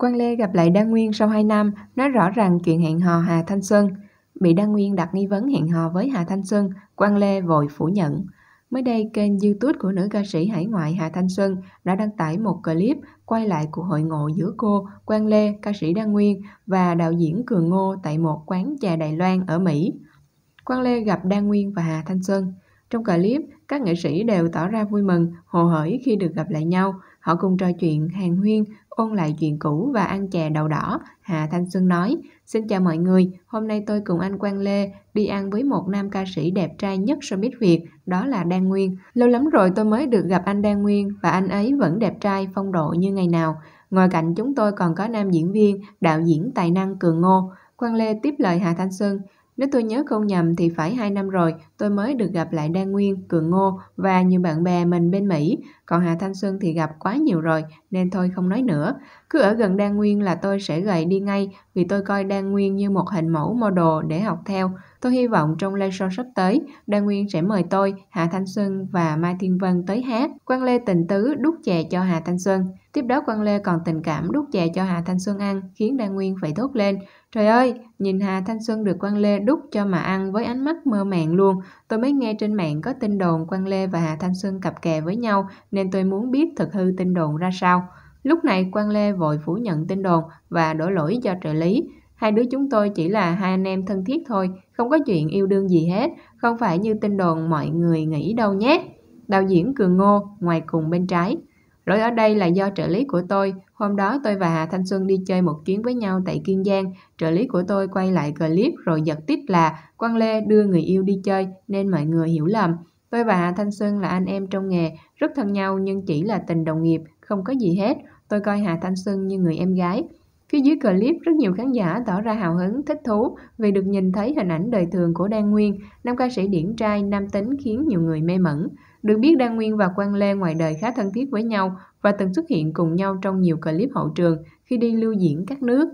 Quang Lê gặp lại Đa Nguyên sau 2 năm, nói rõ rằng chuyện hẹn hò Hà Thanh Xuân. Bị Đa Nguyên đặt nghi vấn hẹn hò với Hà Thanh Xuân, Quang Lê vội phủ nhận. Mới đây, kênh youtube của nữ ca sĩ hải ngoại Hà Thanh Xuân đã đăng tải một clip quay lại cuộc hội ngộ giữa cô, Quang Lê, ca sĩ Đa Nguyên và đạo diễn Cường Ngô tại một quán trà Đài Loan ở Mỹ. Quang Lê gặp Đa Nguyên và Hà Thanh Xuân. Trong clip, các nghệ sĩ đều tỏ ra vui mừng, hồ hởi khi được gặp lại nhau – Họ cùng trò chuyện, hàng huyên, ôn lại chuyện cũ và ăn chè đậu đỏ. Hà Thanh Xuân nói, xin chào mọi người, hôm nay tôi cùng anh Quang Lê đi ăn với một nam ca sĩ đẹp trai nhất showbiz Việt, đó là Đan Nguyên. Lâu lắm rồi tôi mới được gặp anh Đan Nguyên và anh ấy vẫn đẹp trai, phong độ như ngày nào. Ngồi cạnh chúng tôi còn có nam diễn viên, đạo diễn tài năng Cường Ngô. Quang Lê tiếp lời Hà Thanh Xuân, nếu tôi nhớ không nhầm thì phải 2 năm rồi tôi mới được gặp lại Đan Nguyên, Cường Ngô và nhiều bạn bè mình bên Mỹ. Còn Hà Thanh Xuân thì gặp quá nhiều rồi nên thôi không nói nữa. Cứ ở gần Đan Nguyên là tôi sẽ gầy đi ngay vì tôi coi Đan Nguyên như một hình mẫu model để học theo. Tôi hy vọng trong live show sắp tới, Đan Nguyên sẽ mời tôi, Hà Thanh Xuân và Mai Thiên Vân tới hát. Quan Lê Tình Tứ đút chè cho Hà Thanh Xuân. Tiếp đó Quang Lê còn tình cảm đút chè cho Hà Thanh Xuân ăn, khiến Đa Nguyên phải thốt lên. Trời ơi, nhìn Hà Thanh Xuân được Quang Lê đút cho mà ăn với ánh mắt mơ màng luôn. Tôi mới nghe trên mạng có tin đồn Quang Lê và Hà Thanh Xuân cặp kè với nhau, nên tôi muốn biết thực hư tin đồn ra sao. Lúc này Quang Lê vội phủ nhận tin đồn và đổ lỗi cho trợ lý. Hai đứa chúng tôi chỉ là hai anh em thân thiết thôi, không có chuyện yêu đương gì hết, không phải như tin đồn mọi người nghĩ đâu nhé. Đạo diễn Cường Ngô, ngoài cùng bên trái, Lỗi ở đây là do trợ lý của tôi. Hôm đó tôi và Hà Thanh Xuân đi chơi một chuyến với nhau tại Kiên Giang. Trợ lý của tôi quay lại clip rồi giật tít là Quang Lê đưa người yêu đi chơi nên mọi người hiểu lầm. Tôi và Hà Thanh Xuân là anh em trong nghề, rất thân nhau nhưng chỉ là tình đồng nghiệp, không có gì hết. Tôi coi Hà Thanh Xuân như người em gái. Phía dưới clip, rất nhiều khán giả tỏ ra hào hứng, thích thú vì được nhìn thấy hình ảnh đời thường của Đan Nguyên, nam ca sĩ điển trai, nam tính khiến nhiều người mê mẩn. Được biết Đan Nguyên và Quang Lê ngoài đời khá thân thiết với nhau và từng xuất hiện cùng nhau trong nhiều clip hậu trường khi đi lưu diễn các nước.